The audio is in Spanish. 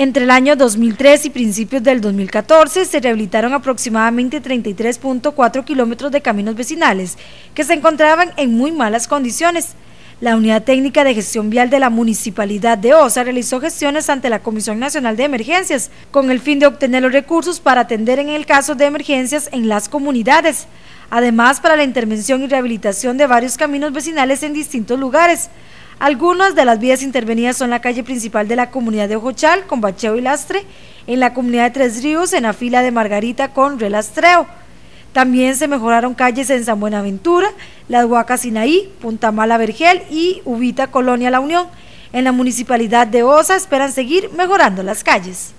Entre el año 2003 y principios del 2014 se rehabilitaron aproximadamente 33.4 kilómetros de caminos vecinales que se encontraban en muy malas condiciones. La Unidad Técnica de Gestión Vial de la Municipalidad de Osa realizó gestiones ante la Comisión Nacional de Emergencias con el fin de obtener los recursos para atender en el caso de emergencias en las comunidades, además para la intervención y rehabilitación de varios caminos vecinales en distintos lugares, algunas de las vías intervenidas son la calle principal de la comunidad de Ojochal con bacheo y lastre, en la comunidad de Tres Ríos en la fila de Margarita con relastreo. También se mejoraron calles en San Buenaventura, Las Huacas Sinaí, Mala, Vergel y Ubita Colonia La Unión. En la municipalidad de Osa esperan seguir mejorando las calles.